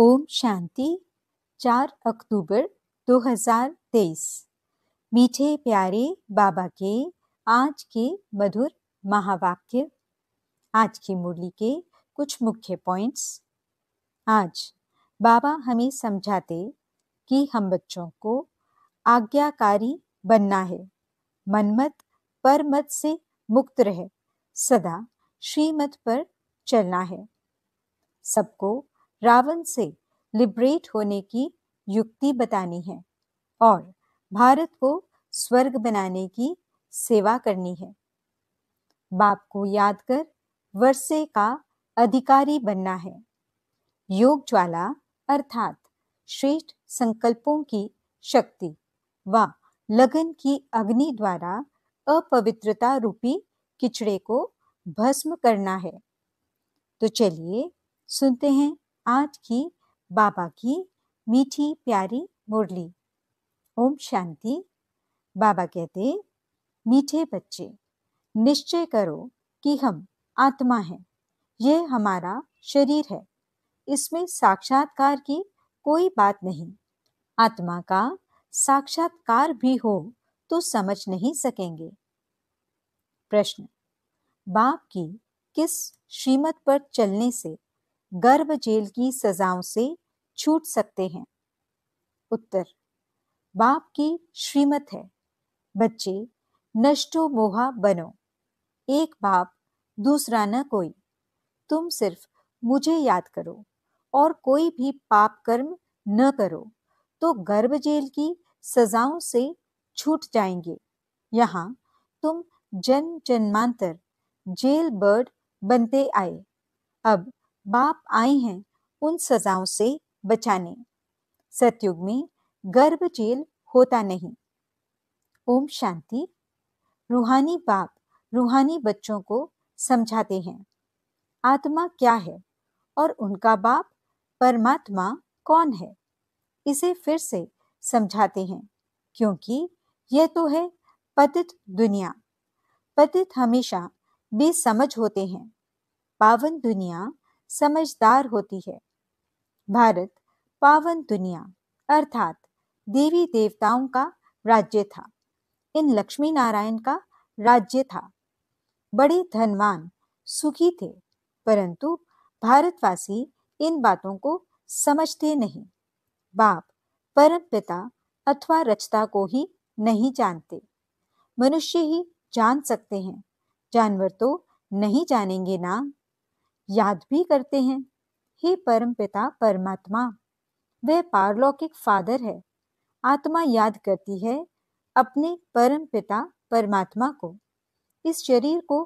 ओम शांति 4 अक्टूबर 2023 मीठे प्यारे बाबा के आज के मधुर महावाक्य आज की मुरली के कुछ मुख्य पॉइंट्स आज बाबा हमें समझाते कि हम बच्चों को आज्ञाकारी बनना है मनमत पर मत से मुक्त रहे सदा श्रीमत पर चलना है सबको रावण से लिबरेट होने की युक्ति बतानी है और भारत को स्वर्ग बनाने की सेवा करनी है बाप को याद कर वर्षे का अधिकारी बनना है योग ज्वाला अर्थात श्रेष्ठ संकल्पों की शक्ति व लगन की अग्नि द्वारा अपवित्रता रूपी किचड़े को भस्म करना है तो चलिए सुनते हैं आज की बाबा की मीठी प्यारी मुरली ओम शांति बाबा कहते मीठे बच्चे निश्चय करो कि हम आत्मा हैं यह हमारा शरीर है इसमें साक्षात्कार की कोई बात नहीं आत्मा का साक्षात्कार भी हो तो समझ नहीं सकेंगे प्रश्न बाप की किस श्रीमत पर चलने से गर्व जेल की सजाओं से छूट सकते हैं उत्तर बाप की श्रीमत है बच्चे नष्टो मोहा बनो एक बाप दूसरा न कोई तुम सिर्फ मुझे याद करो और कोई भी पाप कर्म न करो तो गर्भ जेल की सजाओं से छूट जाएंगे यहाँ तुम जन जन्मांतर जेल बर्ड बनते आए अब बाप आए हैं उन सजाओं से बचाने सतयुग में गर्भ जेल होता नहीं ओम शांति रूहानी बाप रूहानी बच्चों को समझाते हैं आत्मा क्या है और उनका बाप परमात्मा कौन है इसे फिर से समझाते हैं क्योंकि यह तो है पतित दुनिया पतित हमेशा बेसमझ होते हैं पावन दुनिया समझदार होती है भारत पावन दुनिया अर्थात देवी देवताओं का राज्य था इन लक्ष्मी नारायण का राज्य था बड़े धनवान सुखी थे परंतु भारतवासी इन बातों को समझते नहीं बाप परम पिता अथवा रचता को ही नहीं जानते मनुष्य ही जान सकते हैं जानवर तो नहीं जानेंगे ना याद भी करते हैं हे परमपिता परमात्मा वह पारलौकिक फादर है आत्मा याद करती है अपने परमपिता परमात्मा को इस शरीर को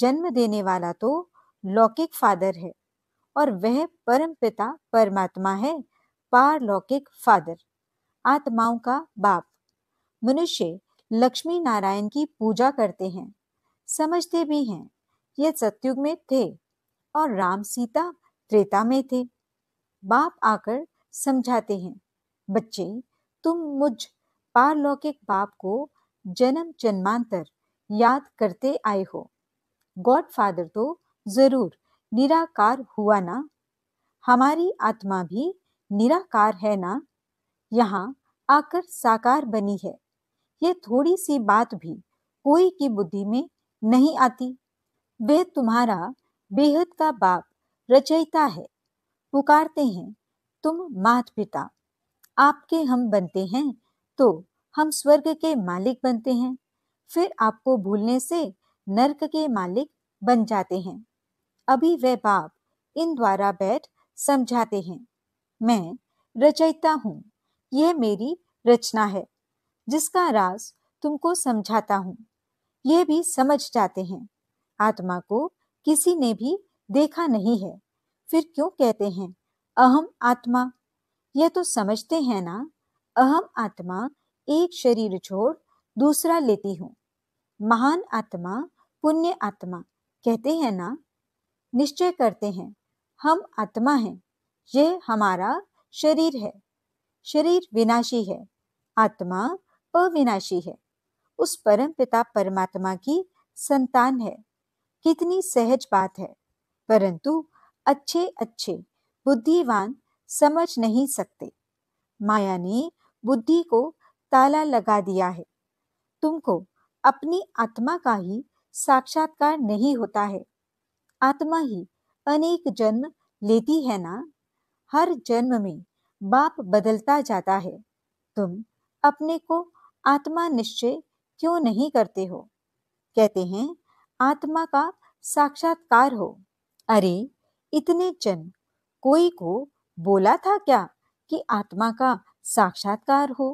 जन्म देने वाला तो लौकिक फादर है और वह परमपिता परमात्मा है पारलौकिक फादर आत्माओं का बाप मनुष्य लक्ष्मी नारायण की पूजा करते हैं समझते भी हैं ये सत्युग में थे और राम सीता त्रेता में थे बाप आकर समझाते हैं बच्चे तुम मुझ पारलौकिक बाप को जन्म जन्मांतर याद करते आए हो गॉड फादर तो जरूर निराकार हुआ ना हमारी आत्मा भी निराकार है ना यहाँ आकर साकार बनी है ये थोड़ी सी बात भी कोई की बुद्धि में नहीं आती वह तुम्हारा बेहद का बाप रचयिता है पुकारते हैं तुम मात पिता आपके हम बनते हैं तो हम स्वर्ग के मालिक बनते हैं फिर आपको भूलने से नरक के मालिक बन जाते हैं अभी वह बाप इन द्वारा बैठ समझाते हैं मैं रचयिता हूँ यह मेरी रचना है जिसका राज तुमको समझाता हूँ यह भी समझ जाते हैं आत्मा को किसी ने भी देखा नहीं है फिर क्यों कहते हैं अहम आत्मा यह तो समझते हैं ना अहम आत्मा एक शरीर छोड़ दूसरा लेती हूँ महान आत्मा पुण्य आत्मा कहते हैं ना निश्चय करते हैं हम आत्मा हैं यह हमारा शरीर है शरीर विनाशी है आत्मा अविनाशी है उस परम पिता परमात्मा की संतान है कितनी सहज बात है परंतु अच्छे अच्छे बुद्धिवान समझ नहीं सकते माया ने बुद्धि को ताला लगा दिया है तुमको अपनी आत्मा का ही साक्षात्कार नहीं होता है आत्मा ही अनेक जन्म लेती है ना हर जन्म में बाप बदलता जाता है तुम अपने को आत्मा निश्चय क्यों नहीं करते हो कहते हैं आत्मा का साक्षात्कार हो अरे इतने जन कोई को बोला था क्या कि आत्मा का साक्षात्कार हो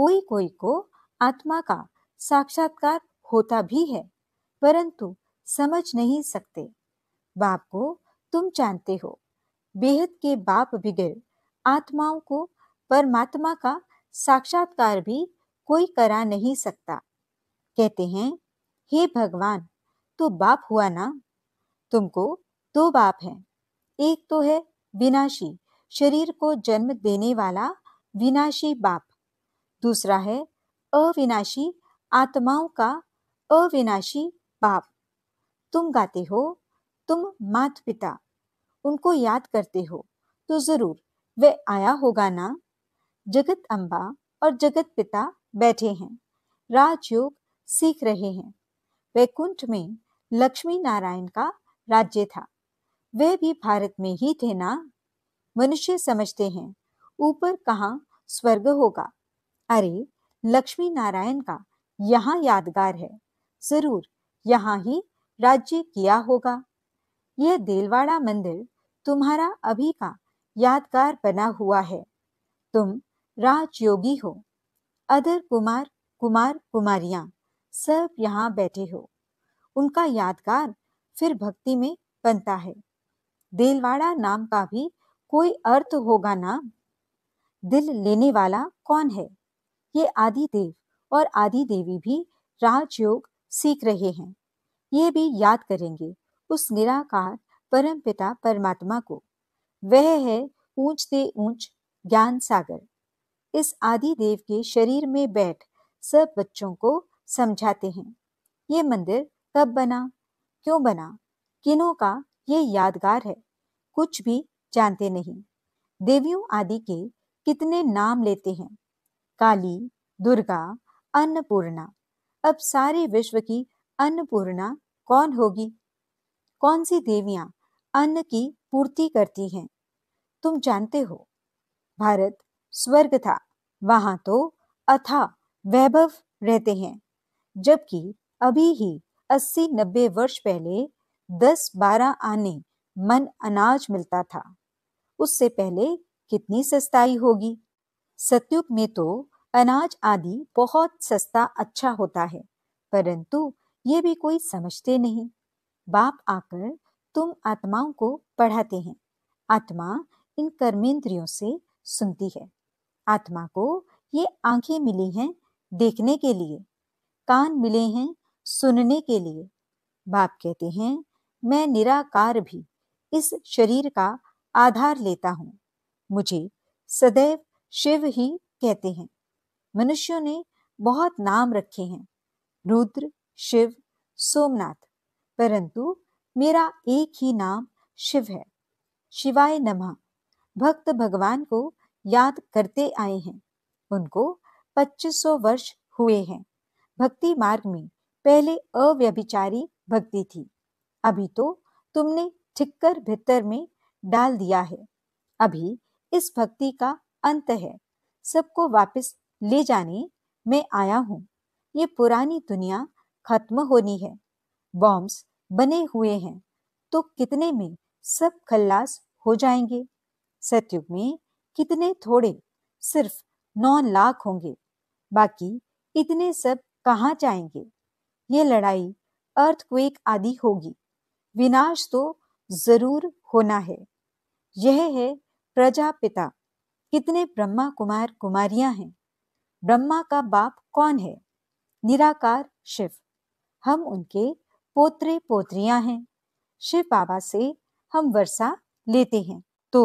कोई कोई को आत्मा का साक्षात्कार होता भी है परंतु समझ नहीं सकते बाप को तुम जानते हो बेहद के बाप बिगड़ आत्माओं को परमात्मा का साक्षात्कार भी कोई करा नहीं सकता कहते हैं हे भगवान तो बाप हुआ ना तुमको दो बाप हैं एक तो है विनाशी शरीर को जन्म देने वाला विनाशी बाप दूसरा है अविनाशी आत्माओं का अविनाशी बाप तुम गाते हो तुम मात पिता उनको याद करते हो तो जरूर वे आया होगा ना जगत अम्बा और जगत पिता बैठे हैं राजयोग सीख रहे हैं वैकुंठ में लक्ष्मी नारायण का राज्य था वे भी भारत में ही थे ना मनुष्य समझते हैं ऊपर कहाँ स्वर्ग होगा अरे लक्ष्मी नारायण का यहाँ यादगार है जरूर यहाँ ही राज्य किया होगा यह देलवाड़ा मंदिर तुम्हारा अभी का यादगार बना हुआ है तुम राजयोगी हो अदर कुमार कुमार कुमारियां सब यहाँ बैठे हो उनका यादगार फिर भक्ति में बनता है देलवाड़ा नाम का भी कोई अर्थ होगा ना दिल लेने वाला कौन है ये आदि देव और आदि देवी भी राजयोग सीख रहे हैं ये भी याद करेंगे उस निराकार परम पिता परमात्मा को वह है ऊंच से ऊंच ज्ञान सागर इस आदि देव के शरीर में बैठ सब बच्चों को समझाते हैं ये मंदिर कब बना क्यों बना किनों का ये यादगार है कुछ भी जानते नहीं देवियों आदि के कितने नाम लेते हैं काली दुर्गा अन्नपूर्णा अब सारे विश्व की अन्नपूर्णा कौन होगी कौन सी देवियां अन्न की पूर्ति करती हैं तुम जानते हो भारत स्वर्ग था वहां तो अथा वैभव रहते हैं जबकि अभी ही अस्सी नब्बे वर्ष पहले दस बारह आने मन अनाज मिलता था उससे पहले कितनी सस्ताई होगी सतयुग में तो अनाज आदि बहुत सस्ता अच्छा होता है परंतु ये भी कोई समझते नहीं बाप आकर तुम आत्माओं को पढ़ाते हैं आत्मा इन कर्मेंद्रियों से सुनती है आत्मा को ये आंखें मिली हैं देखने के लिए कान मिले हैं सुनने के लिए बाप कहते हैं मैं निराकार भी इस शरीर का आधार लेता हूँ मुझे सदैव शिव ही कहते हैं मनुष्यों ने बहुत नाम रखे हैं रुद्र शिव सोमनाथ परंतु मेरा एक ही नाम शिव है शिवाय नमः भक्त भगवान को याद करते आए हैं उनको 2500 वर्ष हुए हैं भक्ति मार्ग में पहले अव्यभिचारी भक्ति थी अभी तो तुमने ठिक्कर भितर में डाल दिया है अभी इस भक्ति का अंत है सबको वापस ले जाने में आया हूँ ये पुरानी दुनिया खत्म होनी है बॉम्ब्स बने हुए हैं तो कितने में सब खल्लास हो जाएंगे सतयुग में कितने थोड़े सिर्फ नौ लाख होंगे बाकी इतने सब कहाँ जाएंगे ये लड़ाई अर्थक्वेक आदि होगी विनाश तो जरूर होना है यह है प्रजापिता कितने ब्रह्मा कुमार कुमारियां हैं ब्रह्मा का बाप कौन है निराकार शिव हम उनके पोत्रे पोत्रियां हैं शिव बाबा से हम वर्षा लेते हैं तो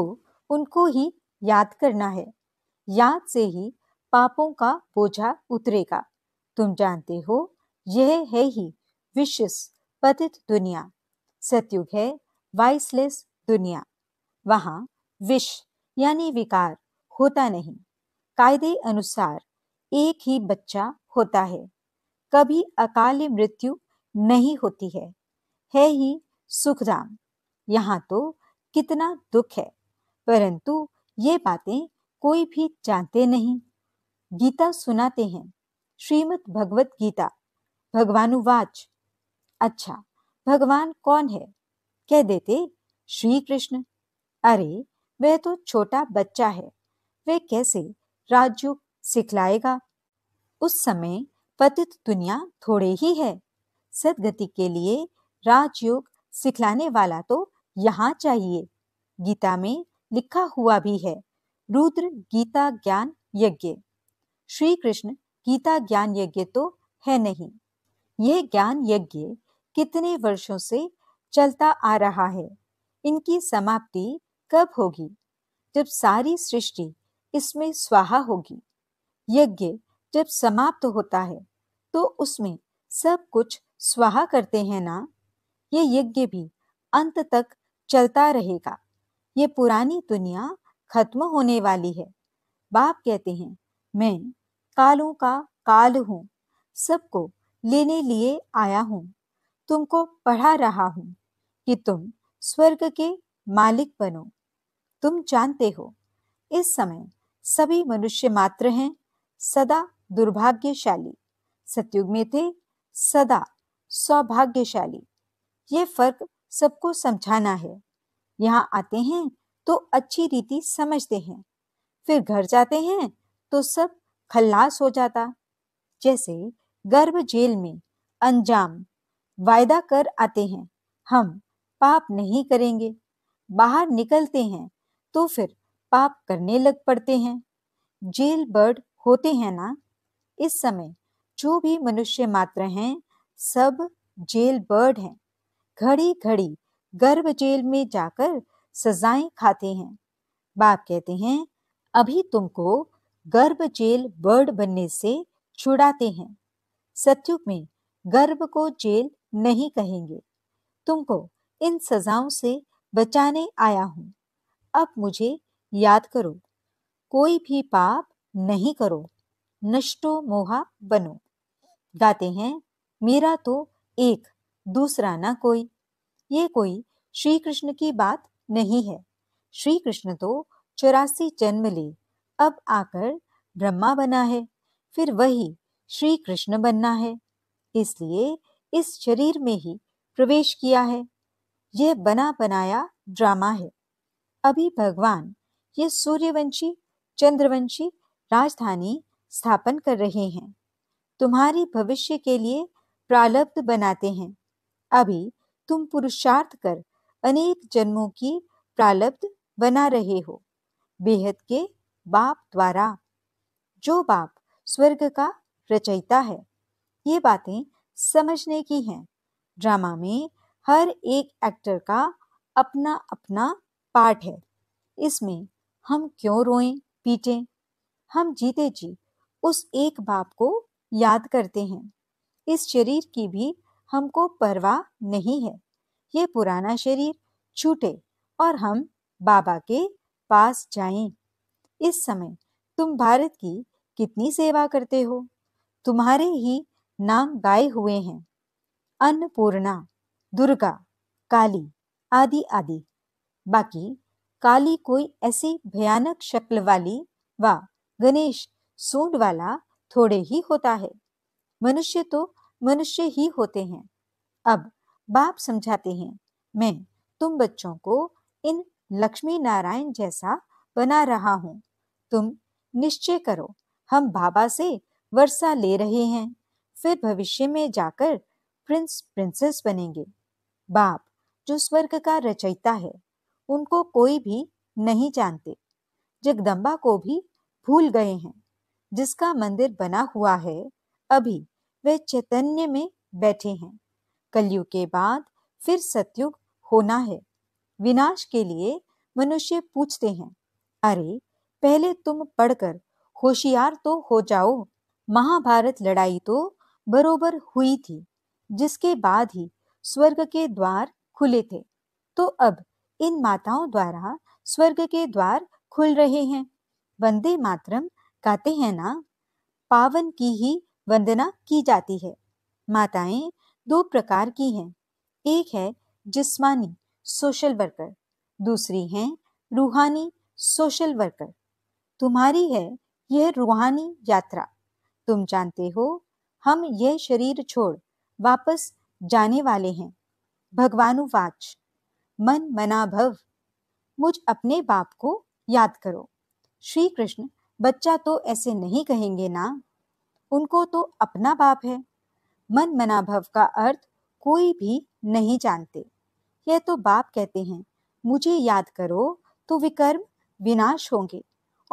उनको ही याद करना है याद से ही पापों का बोझा उतरेगा तुम जानते हो यह है ही विशेष पतित दुनिया सतयुग है वाइसलेस दुनिया वहां विष यानी विकार होता नहीं कायदे अनुसार एक ही बच्चा होता है कभी अकाल मृत्यु नहीं होती है है ही सुखधाम यहाँ तो कितना दुख है परंतु ये बातें कोई भी जानते नहीं गीता सुनाते हैं श्रीमद् भगवत गीता भगवानु वाच अच्छा भगवान कौन है कह देते श्री कृष्ण अरे वह तो छोटा बच्चा है वह कैसे राज्य सिखलाएगा उस समय पतित दुनिया थोड़े ही है सदगति के लिए राजयोग सिखलाने वाला तो यहाँ चाहिए गीता में लिखा हुआ भी है रुद्र गीता ज्ञान यज्ञ श्री कृष्ण गीता ज्ञान यज्ञ तो है नहीं यह ज्ञान यज्ञ कितने वर्षों से चलता आ रहा है इनकी समाप्ति कब होगी जब सारी सृष्टि इसमें स्वाहा होगी यज्ञ जब समाप्त होता है तो उसमें सब कुछ स्वाहा करते हैं ना ये यज्ञ भी अंत तक चलता रहेगा ये पुरानी दुनिया खत्म होने वाली है बाप कहते हैं मैं कालों का काल हूँ सबको लेने लिए आया हूँ तुमको पढ़ा रहा हूँ कि तुम स्वर्ग के मालिक बनो तुम जानते हो इस समय सभी मनुष्य मात्र हैं सदा दुर्भाग्यशाली सतयुग में थे सदा सौभाग्यशाली ये फर्क सबको समझाना है यहाँ आते हैं तो अच्छी रीति समझते हैं फिर घर जाते हैं तो सब खल्लास हो जाता जैसे गर्भ जेल में अंजाम वायदा कर आते हैं हम पाप नहीं करेंगे बाहर निकलते हैं तो फिर पाप करने लग पड़ते हैं जेल बर्ड होते हैं ना इस समय जो भी मनुष्य मात्र हैं सब जेल बर्ड हैं घड़ी घड़ी गर्भ जेल में जाकर सजाएं खाते हैं बाप कहते हैं अभी तुमको गर्भ जेल बर्ड बनने से छुड़ाते हैं सत्युग में गर्भ को जेल नहीं कहेंगे तुमको इन सजाओं से बचाने आया हूँ अब मुझे याद करो कोई भी पाप नहीं करो नष्टो मोहा बनो गाते हैं मेरा तो एक दूसरा ना कोई ये कोई श्री कृष्ण की बात नहीं है श्री कृष्ण तो चौरासी जन्म ले अब आकर ब्रह्मा बना है फिर वही श्री कृष्ण बनना है इसलिए इस शरीर में ही प्रवेश किया है यह बना बनाया ड्रामा है अभी भगवान ये सूर्यवंशी चंद्रवंशी राजधानी स्थापन कर रहे हैं तुम्हारी भविष्य के लिए प्रालब्ध बनाते हैं अभी तुम पुरुषार्थ कर अनेक जन्मों की प्रालब्ध बना रहे हो बेहद के बाप द्वारा जो बाप स्वर्ग का रचयिता है ये बातें समझने की हैं ड्रामा में हर एक एक्टर का अपना अपना पार्ट है इसमें हम क्यों रोएं पीटें हम जीते जी उस एक बाप को याद करते हैं इस शरीर की भी हमको परवाह नहीं है ये पुराना शरीर छूटे और हम बाबा के पास जाएं। इस समय तुम भारत की कितनी सेवा करते हो तुम्हारे ही नाम गाए हुए हैं अन्नपूर्णा दुर्गा काली आदि आदि बाकी काली कोई ऐसी भयानक शक्ल वाली व वा गणेश सूंड वाला थोड़े ही होता है मनुष्य तो मनुष्य ही होते हैं अब बाप समझाते हैं मैं तुम बच्चों को इन लक्ष्मी नारायण जैसा बना रहा हूँ तुम निश्चय करो हम बाबा से वर्षा ले रहे हैं फिर भविष्य में जाकर प्रिंस प्रिंसेस बनेंगे बाप जो स्वर्ग का रचयिता है उनको कोई भी नहीं जानते जगदम्बा को भी भूल गए हैं जिसका मंदिर बना हुआ है अभी वे चैतन्य में बैठे हैं कलयुग के बाद फिर सतयुग होना है विनाश के लिए मनुष्य पूछते हैं अरे पहले तुम पढ़कर होशियार तो हो जाओ महाभारत लड़ाई तो बरोबर हुई थी जिसके बाद ही स्वर्ग के द्वार खुले थे तो अब इन माताओं द्वारा स्वर्ग के द्वार खुल रहे हैं वंदे मातरम गाते हैं ना पावन की ही वंदना की जाती है माताएं दो प्रकार की हैं एक है जिस्मानी सोशल वर्कर दूसरी हैं रूहानी सोशल वर्कर तुम्हारी है यह रूहानी यात्रा तुम जानते हो हम यह शरीर छोड़ वापस जाने वाले हैं भगवानुवाच मन मना भव मुझ अपने बाप को याद करो श्री कृष्ण बच्चा तो ऐसे नहीं कहेंगे ना उनको तो अपना बाप है मन मना भव का अर्थ कोई भी नहीं जानते यह तो बाप कहते हैं मुझे याद करो तो विकर्म विनाश होंगे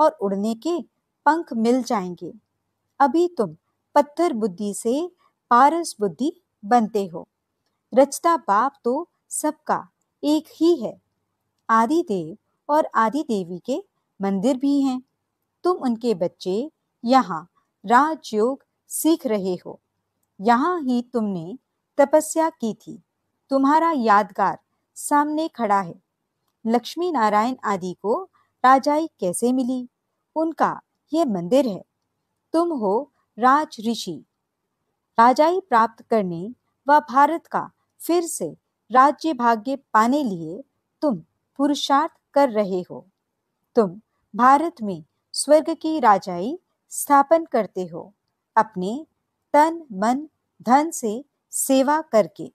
और उड़ने के पंख मिल जाएंगे अभी तुम पत्थर बुद्धि से पारस बुद्धि बनते हो रचता बाप तो सबका एक ही है आदि देव और आदि देवी के मंदिर भी हैं तुम उनके बच्चे यहाँ राजयोग सीख रहे हो यहाँ ही तुमने तपस्या की थी तुम्हारा यादगार सामने खड़ा है लक्ष्मी नारायण आदि को राजाई कैसे मिली उनका ये मंदिर है तुम हो राज ऋषि राजाई प्राप्त करने व भारत का फिर से राज्य भाग्य पाने लिए तुम पुरुषार्थ कर रहे हो तुम भारत में स्वर्ग की राजाई स्थापन करते हो अपने तन मन धन से सेवा करके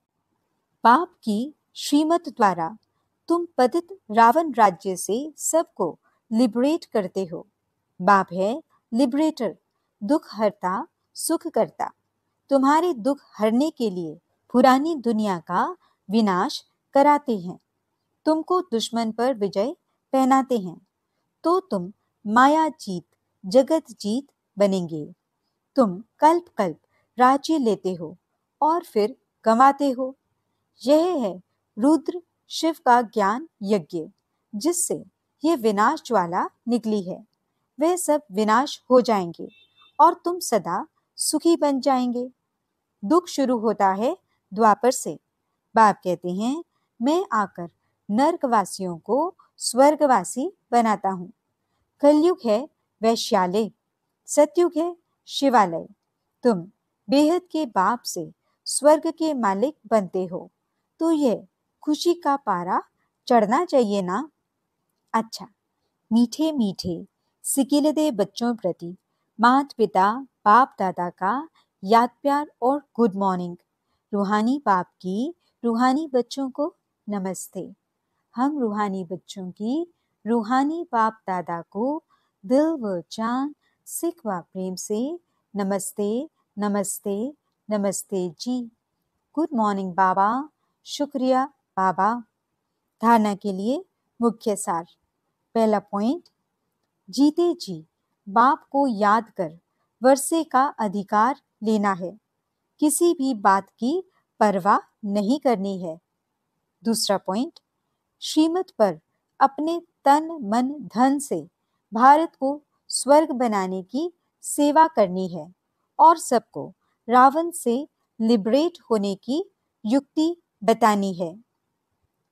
पाप की श्रीमत द्वारा तुम पतित रावण राज्य से सबको लिबरेट करते हो बाप है लिबरेटर दुख हरता सुख करता तुम्हारे दुख हरने के लिए पुरानी दुनिया का विनाश कराते हैं तुमको दुश्मन पर विजय पहनाते हैं तो तुम माया जीत जगत जीत बनेंगे तुम कल्प कल्प रांची लेते हो और फिर गंवाते हो यह है रुद्र शिव का ज्ञान यज्ञ जिससे यह विनाश ज्वाला निकली है वह सब विनाश हो जाएंगे और तुम सदा सुखी बन जाएंगे दुख शुरू होता है द्वापर से बाप कहते हैं मैं आकर नर्कवासियों को स्वर्गवासी बनाता हूँ कलयुग है वैश्यालय सतयुग है शिवालय तुम बेहद के बाप से स्वर्ग के मालिक बनते हो तो यह खुशी का पारा चढ़ना चाहिए ना अच्छा मीठे मीठे सिकिलदे बच्चों प्रति माता पिता बाप दादा का याद प्यार और गुड मॉर्निंग रूहानी बाप की रूहानी बच्चों को नमस्ते हम रूहानी बच्चों की रूहानी बाप दादा को दिल व जान सिख व प्रेम से नमस्ते नमस्ते नमस्ते जी गुड मॉर्निंग बाबा शुक्रिया बाबा धारणा के लिए मुख्य सार पहला पॉइंट जीते जी बाप को याद कर वर्षे का अधिकार लेना है किसी भी बात की परवाह नहीं करनी है दूसरा पॉइंट श्रीमत पर अपने तन मन धन से भारत को स्वर्ग बनाने की सेवा करनी है और सबको रावण से लिबरेट होने की युक्ति बतानी है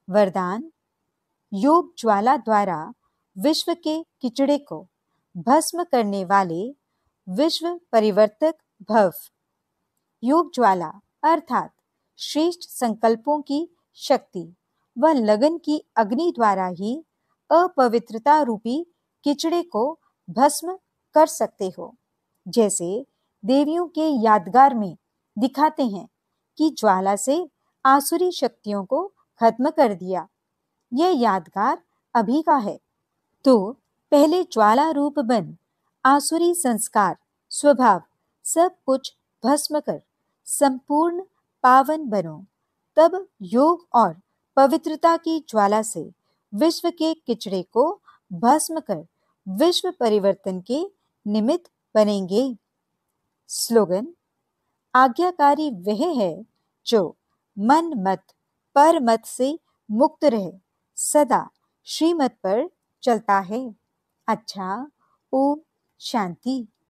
वरदान योग ज्वाला द्वारा विश्व के किचड़े को भस्म करने वाले विश्व परिवर्तक भव योग ज्वाला अर्थात श्रेष्ठ संकल्पों की शक्ति व लगन की अग्नि द्वारा ही अपवित्रता रूपी किचड़े को भस्म कर सकते हो जैसे देवियों के यादगार में दिखाते हैं कि ज्वाला से आसुरी शक्तियों को खत्म कर दिया यह यादगार अभी का है तो पहले ज्वाला रूप बन आसुरी संस्कार स्वभाव सब कुछ भस्म कर संपूर्ण पावन बनो तब योग और पवित्रता की ज्वाला से विश्व के किचड़े को भस्म कर विश्व परिवर्तन के निमित्त बनेंगे स्लोगन आज्ञाकारी वह है जो मन मत पर मत से मुक्त रहे सदा श्रीमत पर चलता है अच्छा ओम शांति